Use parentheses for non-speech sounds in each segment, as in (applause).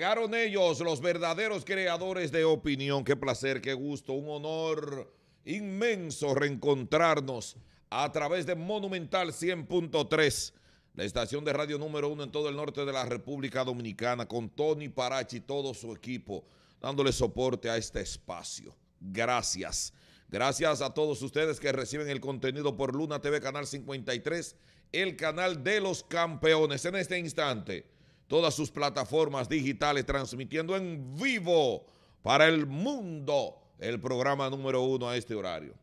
Llegaron ellos, los verdaderos creadores de opinión. Qué placer, qué gusto, un honor inmenso reencontrarnos a través de Monumental 100.3, la estación de radio número uno en todo el norte de la República Dominicana, con Tony Parachi y todo su equipo, dándole soporte a este espacio. Gracias. Gracias a todos ustedes que reciben el contenido por Luna TV Canal 53, el canal de los campeones. En este instante todas sus plataformas digitales, transmitiendo en vivo para el mundo el programa número uno a este horario.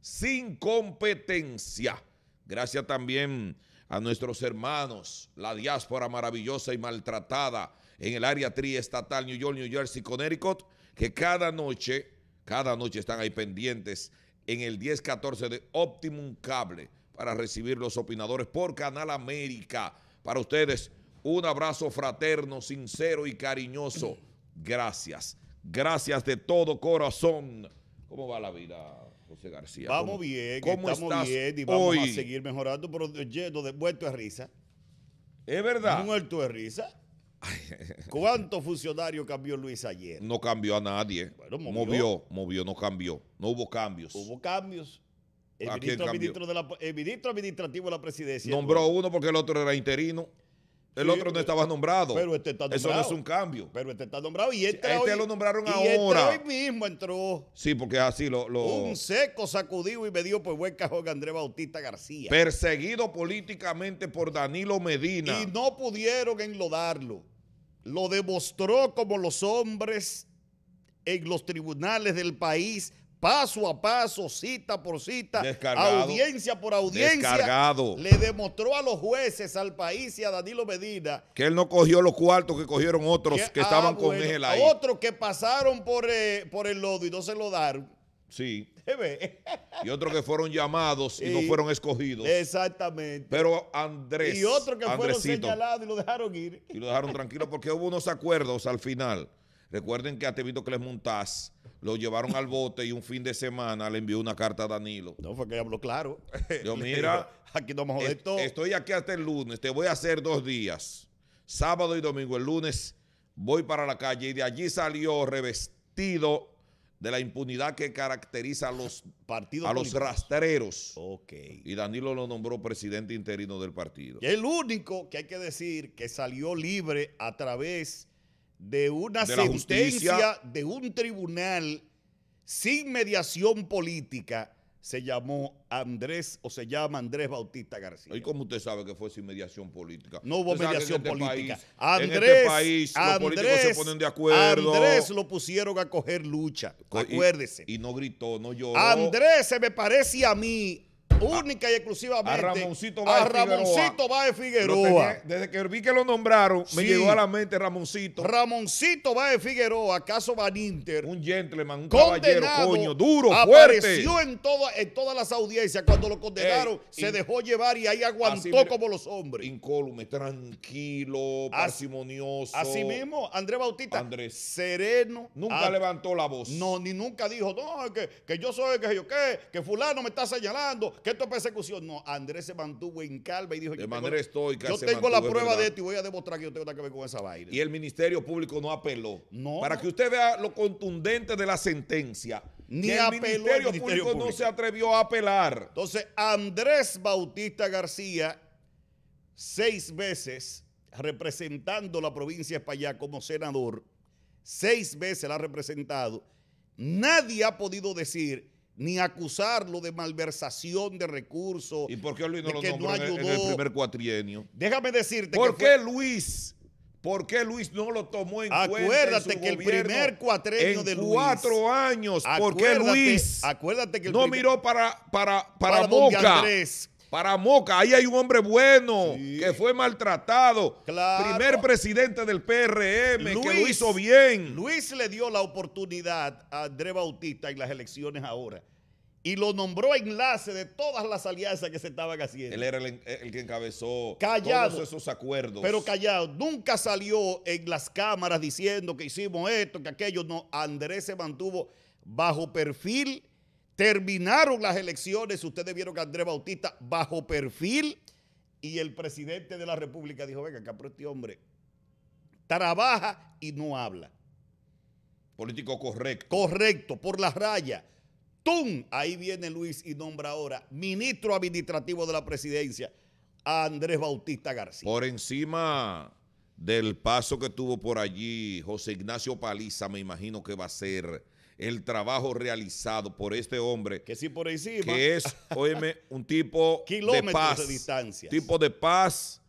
Sin competencia. Gracias también a nuestros hermanos, la diáspora maravillosa y maltratada en el área triestatal New York, New Jersey, Connecticut, que cada noche, cada noche están ahí pendientes en el 1014 de Optimum Cable para recibir los opinadores por Canal América. Para ustedes, un abrazo fraterno, sincero y cariñoso. Gracias. Gracias de todo corazón. ¿Cómo va la vida, José García? Vamos bien, estamos bien y vamos a seguir mejorando, pero lleno de muerto de risa. ¿Es verdad? Muerto de risa. (laughs) ¿Cuántos funcionarios cambió Luis ayer? No cambió a nadie. movió. movió. no cambió. No hubo cambios. Hubo cambios. El, ministro, el ministro administrativo de la presidencia. Nombró uno porque el otro era interino. El otro no estaba nombrado. Pero este está nombrado. Eso no es un cambio. Pero este está nombrado y este, este lo nombraron este ahora. Este hoy mismo entró. Sí, porque así lo, Un seco sacudido y me dio pues buen cajón Andrés Bautista García. Perseguido políticamente por Danilo Medina. Y no pudieron enlodarlo. Lo demostró como los hombres en los tribunales del país paso a paso, cita por cita, audiencia por audiencia, le demostró a los jueces, al país y a Danilo Medina que él no cogió los cuartos que cogieron otros que, estaban ah, con él Otros que pasaron por, eh, por el lodo y no se lo daron. Sí. (laughs) y otros que fueron llamados y, no fueron escogidos. Exactamente. Pero Andrés. Y otros que fueron señalados y lo dejaron ir. y lo dejaron tranquilo porque hubo unos acuerdos al final Recuerden que a que les Montaz lo llevaron al bote y un fin de semana le envió una carta a Danilo. No, fue que habló claro. (laughs) Yo, (laughs) mira, aquí no me Estoy aquí hasta el lunes, te voy a hacer dos días, sábado y domingo. El lunes voy para la calle y de allí salió revestido de la impunidad que caracteriza a los partidos a los rastreros. Y Danilo lo nombró presidente interino del partido. Y el único que hay que decir que salió libre a través de una sentencia de un tribunal sin mediación política se llamó Andrés o se llama Andrés Bautista García. ¿Y cómo usted sabe que fue sin mediación política? No hubo mediación este política. Este Andrés, Andrés, los políticos se ponen de acuerdo. Andrés lo pusieron a coger lucha, acuérdese. y no gritó, no lloró. Andrés se me parece a mí única y exclusivamente a Ramoncito Baez, Figueroa. desde que vi que lo nombraron, me llegó a la mente Ramoncito. Ramoncito Baez Figueroa, caso Van Inter. Un gentleman, un caballero, coño, duro, fuerte. Apareció en, todas en todas las audiencias. Cuando lo condenaron, se dejó llevar y ahí aguantó como los hombres. Incólume, tranquilo, parsimonioso. Así mismo, Andrés Bautista, Andrés. sereno. Nunca ah, levantó la voz. No, ni nunca dijo, no, que, yo soy, el que yo qué, que fulano me está señalando, que esto es persecución. No, Andrés se mantuvo en calma y dijo: De yo tengo, la prueba de esto y voy a demostrar que yo tengo nada que ver con esa vaina. Y el Ministerio Público no apeló. Para que usted vea lo contundente de la sentencia. Ni apeló el Ministerio, Público, no se atrevió a apelar. Entonces, Andrés Bautista García, seis veces representando la provincia de España como senador, seis veces la ha representado. Nadie ha podido decir ni acusarlo de malversación de recursos. ¿Y por qué Luis no lo nombró en, en, el primer cuatrienio? Déjame decirte. ¿Por qué Luis? ¿Por qué Luis no lo tomó en acuérdate cuenta? Acuérdate que el primer cuatrienio de Luis. Cuatro años. ¿Por qué Luis? Acuérdate que no miró para, para, para, para Boca. Para Moca, ahí hay un hombre bueno que fue maltratado. Primer presidente del PRM que lo hizo bien. Luis le dio la oportunidad a Andrés Bautista en las elecciones ahora y lo nombró enlace de todas las alianzas que se estaban haciendo. Él era el, que encabezó todos esos acuerdos. Pero callado, nunca salió en las cámaras diciendo que hicimos esto, que aquello. No, Andrés se mantuvo bajo perfil Terminaron las elecciones, ustedes vieron que Andrés Bautista bajo perfil y el presidente de la República dijo, venga, acá este hombre trabaja y no habla. Político correcto. Correcto, por la raya. ¡Tum! Ahí viene Luis y nombra ahora ministro administrativo de la presidencia a Andrés Bautista García. Por encima del paso que tuvo por allí José Ignacio Paliza, me imagino que va a ser el trabajo realizado por este hombre. Que sí por encima. Que es, (laughs) óyeme, un tipo de paz. De Tipo de paz,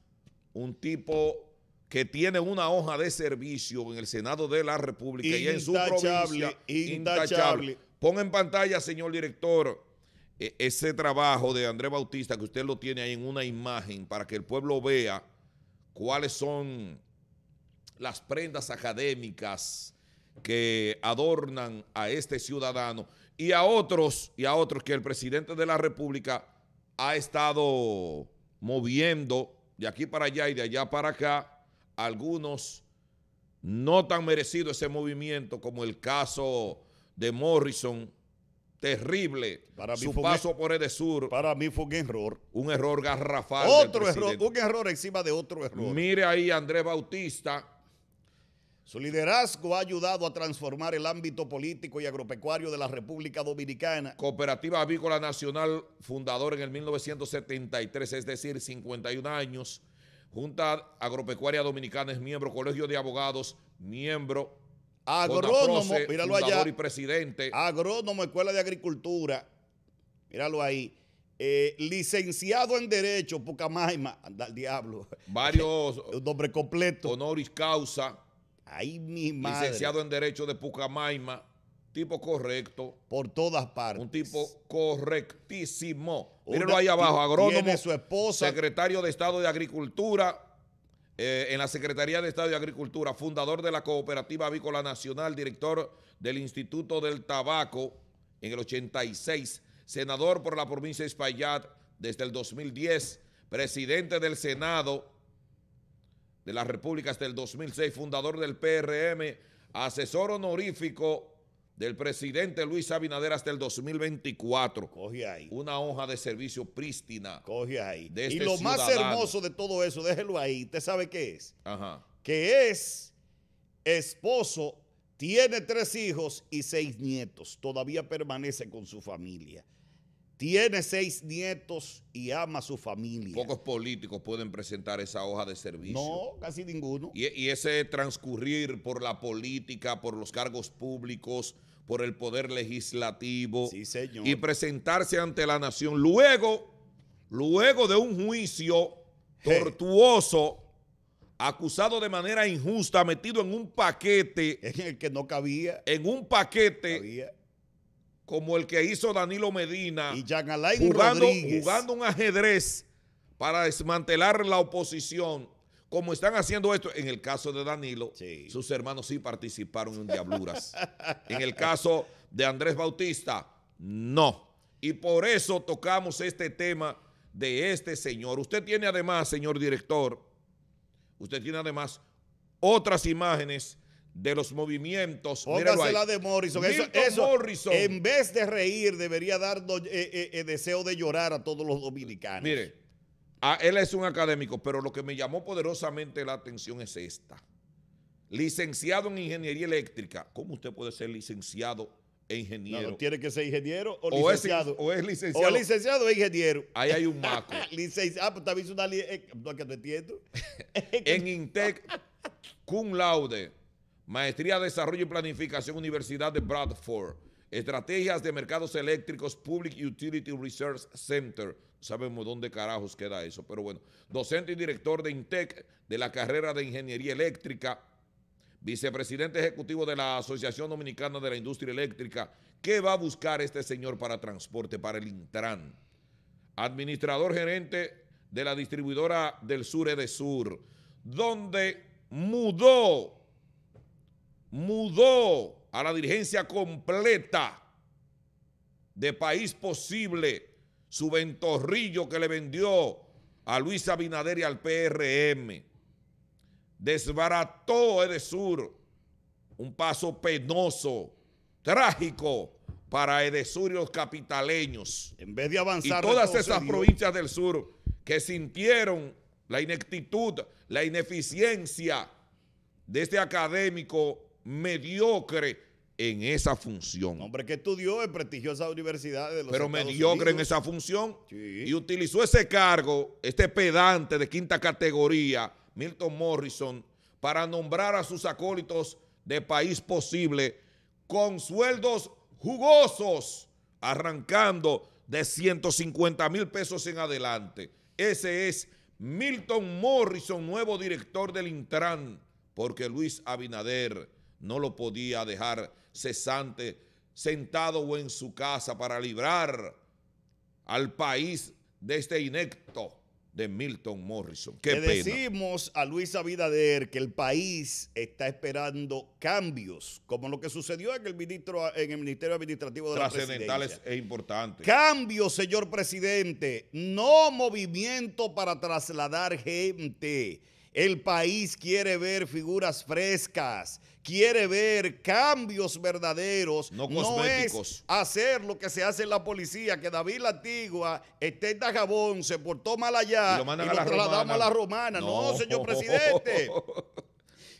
un tipo que tiene una hoja de servicio en el Senado de la República y en su provincia. Intachable. Ponga en pantalla, señor director, e, ese trabajo de Andrés Bautista, que usted lo tiene ahí en una imagen, para que el pueblo vea cuáles son las prendas académicas que adornan a este ciudadano y a otros, y a otros que el presidente de la República ha estado moviendo de aquí para allá y de allá para acá, algunos no tan merecido ese movimiento como el caso de Morrison, terrible. Su paso por Edesur. Para mí fue un error. Un error garrafal. Otro error, un error encima de otro error. Mire ahí Andrés Bautista su liderazgo ha ayudado a transformar el ámbito político y agropecuario de la República Dominicana. Cooperativa Avícola Nacional, fundador en el 1973, es decir, 51 años. Junta Agropecuaria Dominicana es miembro, Colegio de Abogados, miembro. Agrónomo, míralo allá. y presidente. Agrónomo, Escuela de Agricultura. Míralo ahí. Eh, licenciado en Derecho, Pucamaima, anda al diablo. Varios. (laughs) Un nombre completo. Honoris causa Licenciado en Derecho de Pucamaima. Tipo correcto. Por todas partes. Un tipo correctísimo. Mírenlo ahí abajo, agrónomo. su esposa. Secretario de Estado de Agricultura. Eh, en la Secretaría de Estado de Agricultura, fundador de la Cooperativa Avícola Nacional, director del Instituto del Tabaco en el 86, senador por la provincia de Espaillat desde el 2010, presidente del Senado de la República hasta el 2006, fundador del PRM, asesor honorífico del presidente Luis Abinader hasta el 2024. Coge ahí. Una hoja de servicio prístina. Coge ahí. y este lo más hermoso de todo eso, déjelo ahí, ¿usted sabe qué es? Ajá. Que es esposo, tiene tres hijos y seis nietos. Todavía permanece con su familia. Tiene seis nietos y ama a su familia. Pocos políticos pueden presentar esa hoja de servicio. No, casi ninguno. Y, ese transcurrir por la política, por los cargos públicos, por el poder legislativo. Sí, señor. Y presentarse ante la nación luego, luego de un juicio tortuoso, acusado de manera injusta, metido en un paquete. En el que no cabía. En un paquete como el que hizo Danilo Medina, y jugando, jugando, un ajedrez para desmantelar la oposición, como están haciendo esto, en el caso de Danilo, sus hermanos sí participaron en diabluras. (laughs) en el caso de Andrés Bautista, no. Y por eso tocamos este tema de este señor. Usted tiene además, señor director, usted tiene además otras imágenes de los movimientos. la de Morrison. En vez de reír, debería dar eh, eh, eh, deseo de llorar a todos los dominicanos. Mire, ah, él es un académico, pero lo que me llamó poderosamente la atención es esta. Licenciado en Ingeniería Eléctrica. ¿Cómo usted puede ser licenciado e ingeniero? No, tiene que ser ingeniero o, licenciado. o es licenciado. O licenciado e ingeniero. Ahí hay un maco. (laughs) Ah, pues también visto una... No, que no entiendo. (laughs) en Intec, cum laude Maestría, de Desarrollo y Planificación, Universidad de Bradford. Estrategias de Mercados Eléctricos, Public Utility Research Center. Sabemos dónde carajos queda eso, pero bueno. Docente y director de INTEC de la carrera de Ingeniería Eléctrica. Vicepresidente ejecutivo de la Asociación Dominicana de la Industria Eléctrica. ¿Qué va a buscar este señor para transporte, para el Intran? Administrador gerente de la distribuidora del Sur de Sur, donde mudó mudó a la dirigencia completa de País Posible su ventorrillo que le vendió a Luis Abinader y al PRM. Desbarató Edesur, un paso penoso, trágico para Edesur y los capitaleños. En vez de avanzar. Y todas esas provincias del sur que sintieron la ineptitud, la ineficiencia de este académico mediocre en esa función. Hombre, que estudió en prestigiosa universidad de los Pero mediocre en esa función y utilizó ese cargo, este pedante de quinta categoría, Milton Morrison, para nombrar a sus acólitos de país posible con sueldos jugosos, arrancando de 150 mil pesos en adelante. Ese es Milton Morrison, nuevo director del Intran, porque Luis Abinader no lo podía dejar cesante, sentado o en su casa para librar al país de este inecto de Milton Morrison. Le decimos a Luis Abinader que el país está esperando cambios, como lo que sucedió en el, en el Ministerio Administrativo de la Trascendentales es e importante. Cambios, señor presidente, no movimiento para trasladar gente el país quiere ver figuras frescas, quiere ver cambios verdaderos. No cosméticos. hacer lo que se hace en la policía, que David Latigua esté en Dajabón, se portó mal allá y lo, a trasladamos a la romana. No, señor presidente. (laughs)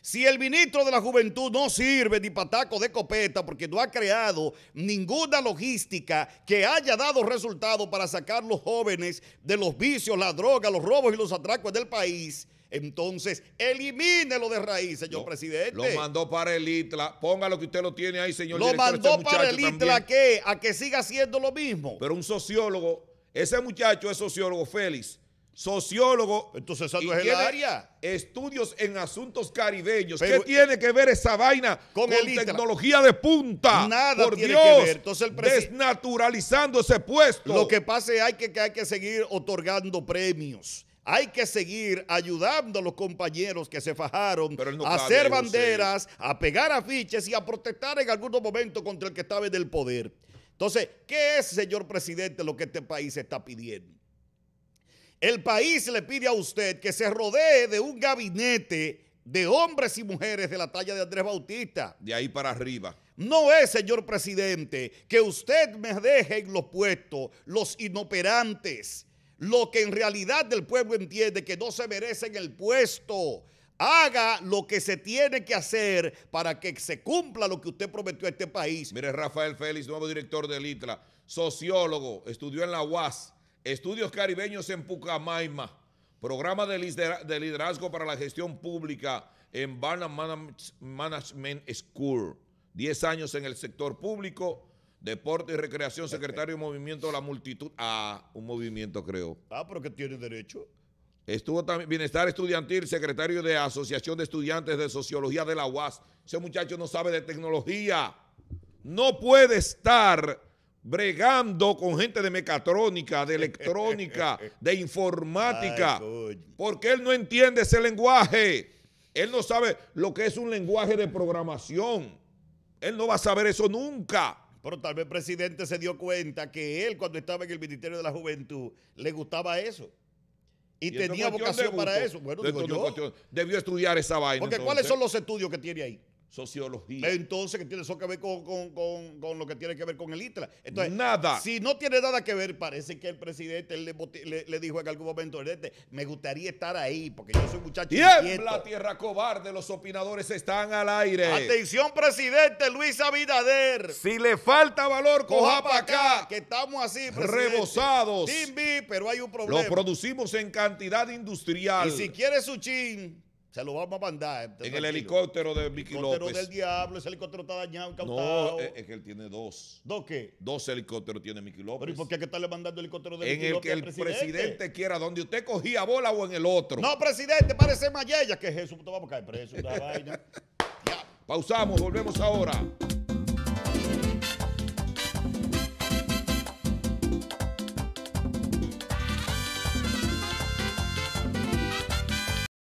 Si el ministro de la Juventud no sirve ni pataco de copeta porque no ha creado ninguna logística que haya dado resultado para sacar los jóvenes de los vicios, la droga, los robos y los atracos del país, entonces, elimínelo de raíz, señor presidente. Lo mandó para el ITLA. Póngalo que usted lo tiene ahí, señor. Lo este mandó para el ITLA ¿a qué? A que siga haciendo lo mismo. Pero un sociólogo, ese muchacho es sociólogo, Félix. Sociólogo. Entonces, ¿eso es área? Estudios en asuntos caribeños. ¿Qué tiene que ver esa vaina con, tecnología de punta? Nada Por Entonces, desnaturalizando ese puesto. Lo que pasa es que hay que seguir otorgando premios hay que seguir ayudando a los compañeros que se fajaron a hacer banderas, a pegar afiches y a protestar en algunos momentos contra el que estaba en el poder. Entonces, ¿qué es, señor presidente, lo que este país está pidiendo? El país le pide a usted que se rodee de un gabinete de hombres y mujeres de la talla de Andrés Bautista. De ahí para arriba. No es, señor presidente, que usted me deje en los puestos los inoperantes, lo que en realidad el pueblo entiende que no se merece en el puesto. Haga lo que se tiene que hacer para que se cumpla lo que usted prometió a este país. Mire, Rafael Félix, nuevo director de Litra, sociólogo, estudió en la UAS, estudios caribeños en Pucamaima, programa de liderazgo para la gestión pública en Barnum Management School, 10 años en el sector público, Deporte y Recreación, secretario de Movimiento de la Multitud. Ah, un movimiento creo. Ah, pero que tiene derecho. Estuvo también Bienestar Estudiantil, secretario de Asociación de Estudiantes de Sociología de la UAS. Ese muchacho no sabe de tecnología. No puede estar bregando con gente de mecatrónica, de electrónica, (laughs) de informática, porque él no entiende ese lenguaje. Él no sabe lo que es un lenguaje de programación. Él no va a saber eso nunca. Pero tal vez el presidente se dio cuenta que él cuando estaba en el Ministerio de la Juventud le gustaba eso. Y, tenía vocación para eso. Bueno, Debió estudiar esa vaina. Porque ¿cuáles son los estudios que tiene ahí? Sociología. Entonces, ¿qué tiene eso que ver con, lo que tiene que ver con el ITLA? Entonces, nada. Si no tiene nada que ver, parece que el presidente le, dijo en algún momento, me gustaría estar ahí, porque yo soy muchacho. la tierra cobarde! Los opinadores están al aire. Atención, presidente Luis Abinader. Si le falta valor, coja, para acá, Que estamos así, presidente. Rebosados. Timbi, pero hay un problema. Lo producimos en cantidad industrial. Y si quiere su chin se lo vamos a mandar. Eh, en el helicóptero de Vicky López. El helicóptero del diablo, ese helicóptero está dañado, incautado. No, eh, es que él tiene dos. ¿Dos qué? Dos helicópteros tiene Vicky López. Pero ¿y por qué hay que estarle mandando el helicóptero de Vicky López? En el que el presidente? quiera, donde usted cogía bola o en el otro. No, presidente, parece Mayella, que Jesús, pues, te vamos a caer preso, una (laughs) vaina. Ya. Pausamos, volvemos ahora.